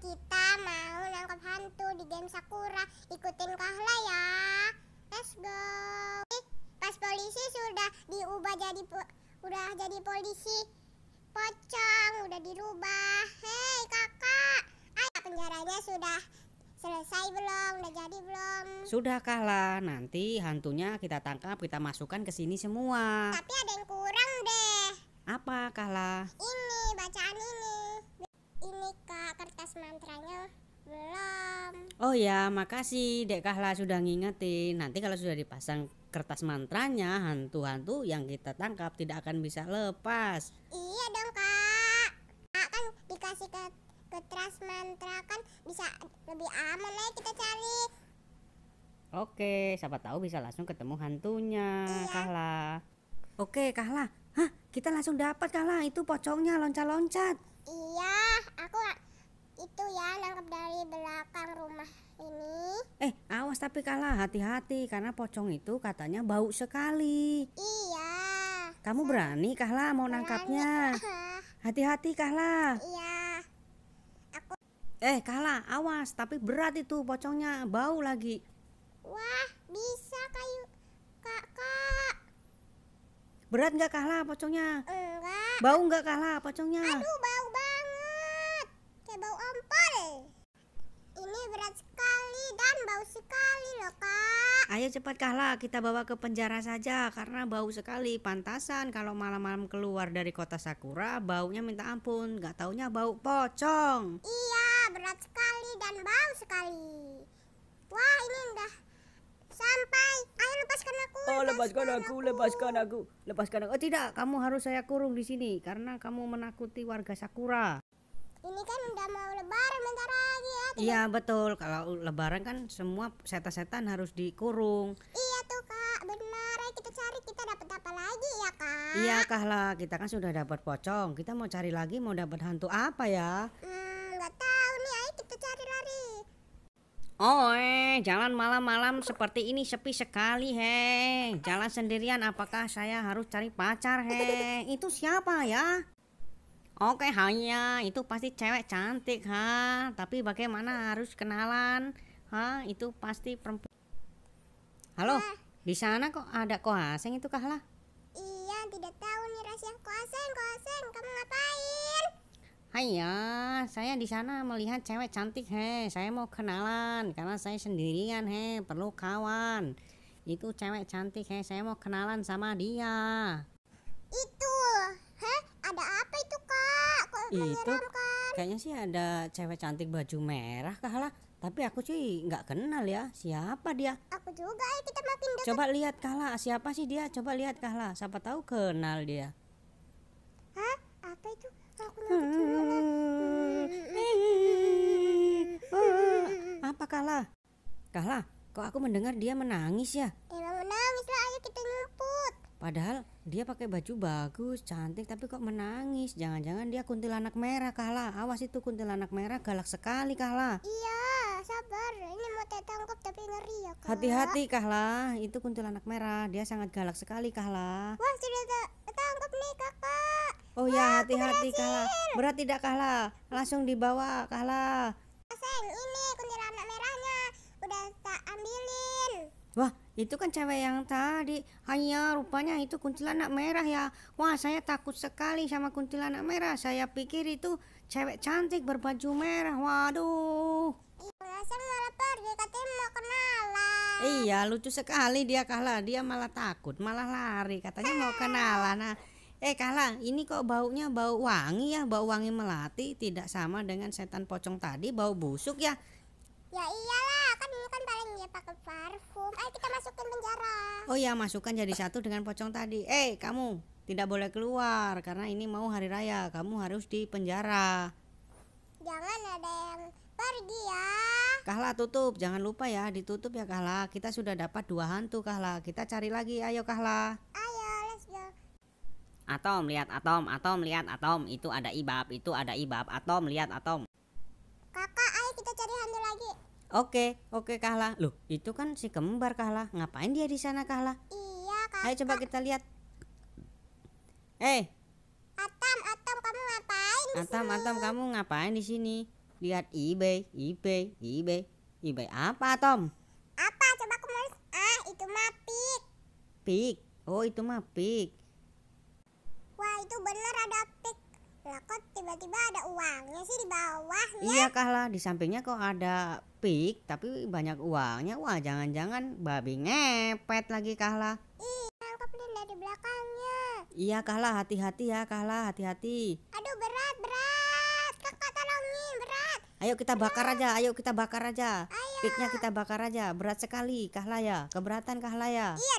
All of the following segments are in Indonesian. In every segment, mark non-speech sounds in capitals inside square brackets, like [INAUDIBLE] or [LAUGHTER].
kita mau nangkap hantu di game Sakura ikutin Kahla ya let's go pas polisi sudah diubah jadi udah jadi polisi pocong udah dirubah hei kakak ayah penjaranya sudah selesai belum udah jadi belum sudah Kahla nanti hantunya kita tangkap kita masukkan ke sini semua tapi ada yang kurang deh apa Kahla ini bacaan ini ini mantranya belum. Oh ya, makasih Dek Kahla sudah ngingetin. Nanti kalau sudah dipasang kertas mantranya, hantu-hantu yang kita tangkap tidak akan bisa lepas. Iya dong, Kak. Kak kan dikasih ke kertas mantra kan bisa lebih aman ya kita cari. Oke, siapa tahu bisa langsung ketemu hantunya, iya. Kahla. Oke, Kahla. Hah, kita langsung dapat Kahla. Itu pocongnya loncat-loncat. Iya, itu ya nangkap dari belakang rumah ini. Eh, awas tapi kalah hati-hati karena pocong itu katanya bau sekali. Iya. Kamu berani Kahla mau berani. nangkapnya? [LAUGHS] Hati-hati Kahla. Iya. Aku Eh, kalah awas tapi berat itu pocongnya, bau lagi. Wah, bisa kayu Kakak. Berat nggak Kahla pocongnya? Enggak. Bau nggak Kahla pocongnya? Aduh, bau. Ayo cepat Kahla, kita bawa ke penjara saja karena bau sekali. Pantasan kalau malam-malam keluar dari kota Sakura, baunya minta ampun. nggak taunya bau pocong. Iya, berat sekali dan bau sekali. Wah, ini udah sampai. Ayo lepaskan aku. Oh, lepaskan oh, lepaskan aku, aku, lepaskan aku. Lepaskan aku. Oh, tidak, kamu harus saya kurung di sini karena kamu menakuti warga Sakura ini kan udah mau lebaran bentar lagi ya iya betul kalau lebaran kan semua setan-setan harus dikurung iya tuh kak benar ya kita cari kita dapat apa lagi ya kak iya kak lah kita kan sudah dapat pocong kita mau cari lagi mau dapat hantu apa ya hmm nggak tahu nih ayo kita cari lari Oh, jalan malam-malam seperti ini sepi sekali, heh. Jalan sendirian, apakah saya harus cari pacar, heh? [LAUGHS] Itu siapa ya? Oke hanya itu pasti cewek cantik ha tapi bagaimana harus kenalan ha itu pasti perempuan Halo Ha. di sana kok ada koaseng itu kah lah? Iya tidak tahu nih rahasia koaseng koaseng kamu ngapain Hanya saya di sana melihat cewek cantik he saya mau kenalan karena saya sendirian he perlu kawan itu cewek cantik he saya mau kenalan sama dia Itu ada apa itu kak kok itu kak? kayaknya sih ada cewek cantik baju merah kak lah tapi aku sih nggak kenal ya siapa dia aku juga ya kita makin dekat coba lihat kalah siapa sih dia coba lihat kalah siapa tahu kenal dia hah apa itu aku [LAUGHS] apa kalah kalah kok aku mendengar dia menangis ya Padahal dia pakai baju bagus, cantik, tapi kok menangis. Jangan-jangan dia kuntilanak merah, Kala. Awas itu kuntilanak merah galak sekali, Kala. Iya, sabar. Ini mau tertangkap tapi ngeri ya, Kala. Hati-hati, Kala. Itu kuntilanak merah. Dia sangat galak sekali, Kala. Wah, sudah tertangkap nih, Kakak. Oh ya, hati-hati, Kala. Berat tidak, Kala. Langsung dibawa, Kala. seng ini kuntilanak merahnya. Udah tak ambilin. Wah, itu kan cewek yang tadi. Hanya rupanya itu kuntilanak merah ya. Wah, saya takut sekali sama kuntilanak merah. Saya pikir itu cewek cantik berbaju merah. Waduh. Iya, saya malah pergi katanya mau kenalan. Iya, lucu sekali dia kalah. Dia malah takut, malah lari katanya mau ah. kenalan. Nah, eh kalah, ini kok baunya bau wangi ya, bau wangi melati tidak sama dengan setan pocong tadi, bau busuk ya. Ya iyalah, kan ini kan paling dia pakai parfum. Ayo kita masuk Oh ya, masukkan jadi satu dengan pocong tadi. Eh, hey, kamu tidak boleh keluar karena ini mau hari raya. Kamu harus di penjara. Jangan ada yang pergi ya. Kahla tutup, jangan lupa ya ditutup ya Kahla. Kita sudah dapat dua hantu Kahla. Kita cari lagi, ayo Kahla. Ayo, let's go. Atom, lihat atom, atom, lihat atom. Itu ada ibab, itu ada ibab. Atom, lihat atom. Kakak, ayo kita cari hantu lagi. Oke, oke Kahla. Loh, itu kan si kembar Kahla. Ngapain dia di sana Kahla? Iya, Kak. Ayo coba kita lihat. Eh. Atam, Atam kamu ngapain di Atam, sini? Atam kamu ngapain di sini? Lihat eBay, eBay, eBay. eBay apa, Atom? Apa? Coba aku Ah, itu mah pik. Pik. Oh, itu mah pik. lah kok tiba-tiba ada uangnya sih di bawahnya iya lah di sampingnya kok ada pik tapi banyak uangnya wah jangan-jangan babi ngepet lagi kah lah nangkep nih dari belakangnya iya lah hati-hati ya lah hati-hati aduh berat berat kakak tolongin berat ayo kita bakar aja ayo kita bakar aja ayo. piknya kita bakar aja berat sekali lah ya keberatan lah ya iya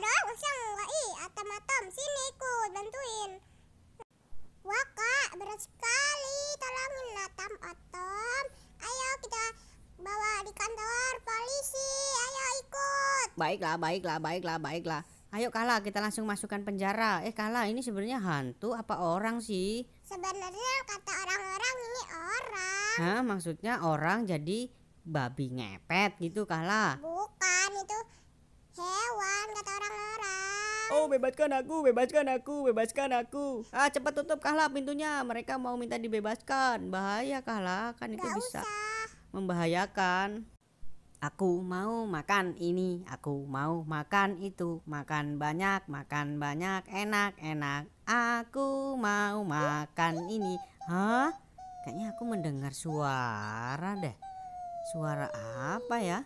kantor polisi, ayo ikut. Baiklah, baiklah, baiklah, baiklah. Ayo Kala, kita langsung masukkan penjara. Eh Kala, ini sebenarnya hantu apa orang sih? Sebenarnya kata orang-orang ini orang. Hah, maksudnya orang jadi babi ngepet gitu Kala? Bukan, itu hewan kata orang-orang. Oh, bebaskan aku, bebaskan aku, bebaskan aku. Ah, cepat tutup Kala pintunya. Mereka mau minta dibebaskan. Bahaya Kala, kan itu Gak bisa usah. membahayakan. Aku mau makan ini, aku mau makan itu, makan banyak, makan banyak, enak, enak. Aku mau makan ini. Hah? Kayaknya aku mendengar suara deh. Suara apa ya?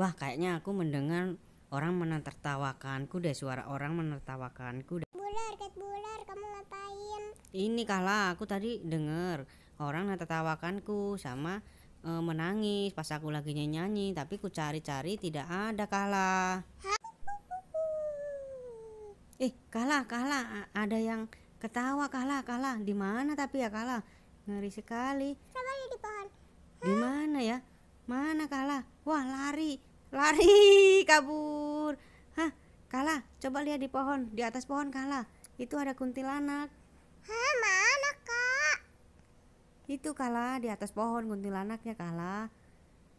Wah, kayaknya aku mendengar orang menertawakanku deh, suara orang menertawakanku deh. Bular, kat bular, kamu ngapain? Ini kalah, aku tadi dengar orang menertawakanku sama e, menangis pas aku lagi nyanyi tapi ku cari-cari tidak ada kalah [LAUGHS] eh kalah kalah ada yang ketawa kalah kalah di mana tapi ya kalah ngeri sekali Kalahnya di pohon di mana ya mana kalah wah lari lari [LAUGHS] kabur hah kalah coba lihat di pohon di atas pohon kalah itu ada kuntilanak Itu kalah di atas pohon kuntilanaknya kalah.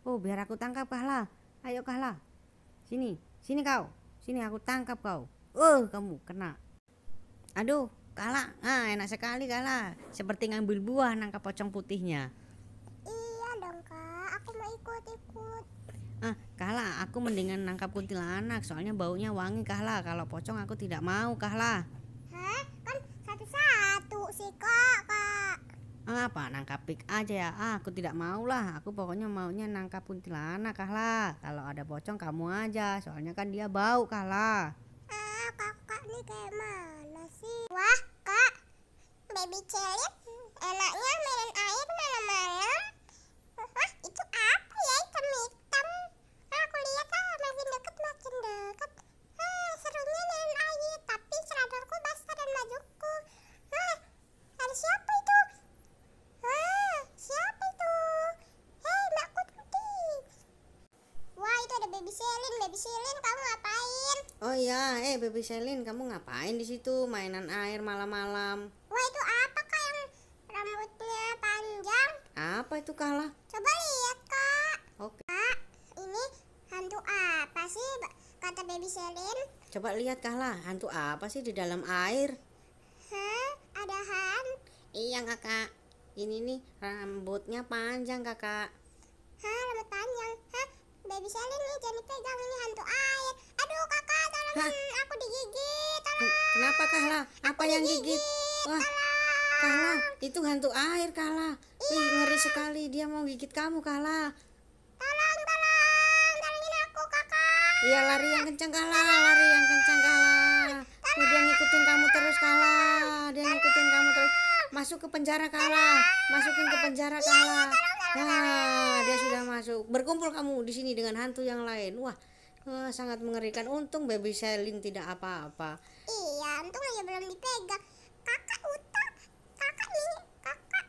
Oh biar aku tangkap kalah. Ayo kalah. Sini, sini kau. Sini aku tangkap kau. oh uh, kamu kena. Aduh kalah. Ah enak sekali kalah. Seperti ngambil buah nangkap pocong putihnya. Iya dong kak. Aku mau ikut-ikut. Ah, kalah, aku mendingan nangkap kuntilanak soalnya baunya wangi kalah. Kalau pocong aku tidak mau kalah. Hah? Kan satu-satu sih kak, kak. Eh, apa nangkap pik aja ya ah, aku tidak mau lah aku pokoknya maunya nangkap kuntilanak kalah kalau ada pocong kamu aja soalnya kan dia bau kalah ah eh, kakak nih kayak mana sih wah kak baby celit enaknya main air mana-mana Oh iya, eh baby Selin, kamu ngapain di situ mainan air malam-malam? Wah itu apa kak yang rambutnya panjang? Apa itu kalah? Coba lihat kak. Oke. Okay. Kak, ini hantu apa sih? Kata baby Selin. Coba lihat kalah, hantu apa sih di dalam air? Hah? Ada han? Iya kakak. Ini nih rambutnya panjang kakak. Hah, rambut panjang? Hah, baby Selin nih jangan pegang ini hantu air. Aduh kak. Hmm, aku digigit. Tolong. Kenapa Kahla? Apa aku yang digigit? gigit? Wah. Tolong. Kahla, itu hantu air Kahla. Iya. Ih, ngeri sekali dia mau gigit kamu Kahla. Tolong, tolong, tolongin aku Kakak. Iya, lari yang kencang Kahla, lari yang kencang Kahla. dia ngikutin kamu terus Kahla. Dia ngikutin kamu terus. Masuk ke penjara Kahla. Masukin ke penjara iya, Kahla. Nah, dia sudah masuk. Berkumpul kamu di sini dengan hantu yang lain. Wah, Wah, eh, sangat mengerikan. Untung baby Selin tidak apa-apa. Iya, untung aja belum dipegang. Kakak utang, kakak nih, kakak,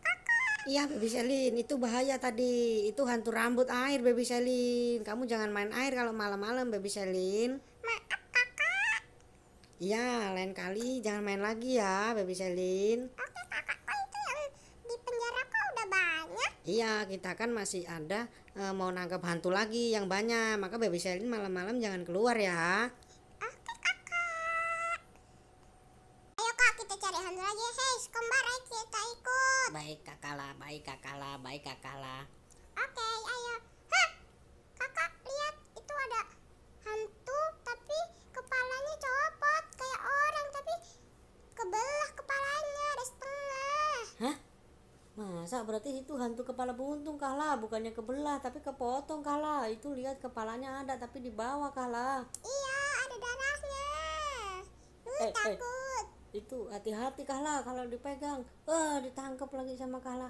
kakak. Iya, baby Selin, itu bahaya tadi. Itu hantu rambut air, baby Selin. Kamu jangan main air kalau malam-malam, baby Selin. Maaf, kakak. Iya, lain kali jangan main lagi ya, baby Selin. Oh. iya kita kan masih ada e, mau nangkep hantu lagi yang banyak maka baby Sherin malam-malam jangan keluar ya oke kakak ayo kak kita cari hantu lagi kita ikut baik kakala, baik kakala, baik kakala. oke ayo Masa berarti itu hantu kepala buntung kalah, bukannya kebelah tapi kepotong kalah. Itu lihat kepalanya ada tapi di bawah kalah. Iya, ada darahnya. Uh, eh, takut. Eh, itu hati-hati kalah kalau dipegang. Wah, eh, ditangkap lagi sama kalah.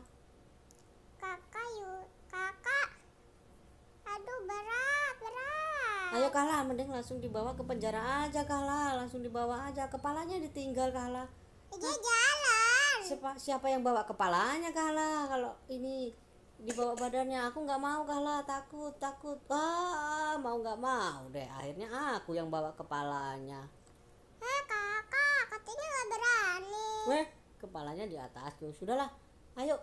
Kakak yuk, kakak. Aduh, berat, berat. Ayo kalah, mending langsung dibawa ke penjara aja kalah, langsung dibawa aja. Kepalanya ditinggal kalah. Dia jalan siapa siapa yang bawa kepalanya kalah kalau ini di bawah badannya aku nggak mau kalah takut takut wah mau nggak mau deh akhirnya aku yang bawa kepalanya eh kakak katanya nggak berani weh kepalanya di atas tuh sudahlah ayo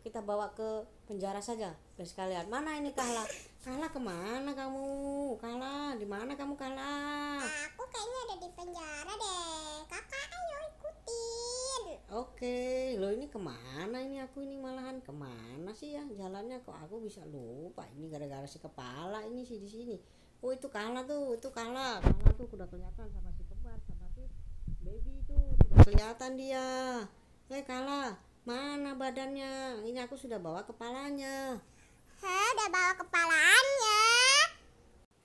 kita bawa ke penjara saja biar sekalian mana ini kalah kalah kemana kamu kalah di mana kamu kalah nah, aku kayaknya ada di penjara deh kakak ayo ikuti Oke, lo ini kemana ini aku ini malahan kemana sih ya jalannya kok aku bisa lupa ini gara-gara si kepala ini sih di sini. Oh itu kalah tuh, itu kalah, kalah tuh udah kelihatan sama si kembar sama si baby itu sudah kelihatan dia. Eh kalah, mana badannya? Ini aku sudah bawa kepalanya. Hah, udah bawa kepalanya?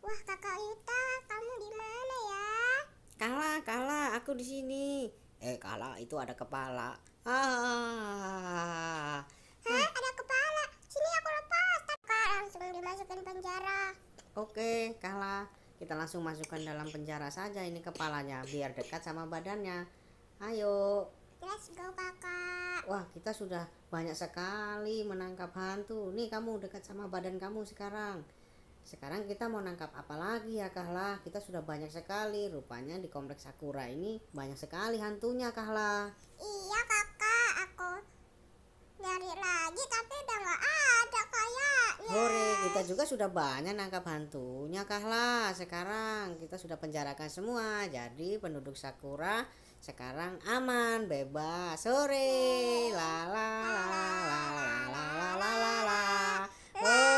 Wah kakak Ita, kamu di mana ya? Kalah, kalah, aku di sini eh kalah itu ada kepala ah Hah, eh, ada kepala sini aku lepas kak langsung dimasukkan penjara oke kalah kita langsung masukkan dalam penjara saja ini kepalanya biar dekat sama badannya ayo let's go kakak wah kita sudah banyak sekali menangkap hantu nih kamu dekat sama badan kamu sekarang sekarang kita mau nangkap apa lagi ya Kahla? Kita sudah banyak sekali. Rupanya di kompleks Sakura ini banyak sekali hantunya Kahla. Iya kakak, aku nyari lagi tapi udah nggak ada kayaknya. Hore, kita juga sudah banyak nangkap hantunya Kahla. Sekarang kita sudah penjarakan semua. Jadi penduduk Sakura sekarang aman, bebas. Sore, iya. la la la la la la la la la. la. Eh.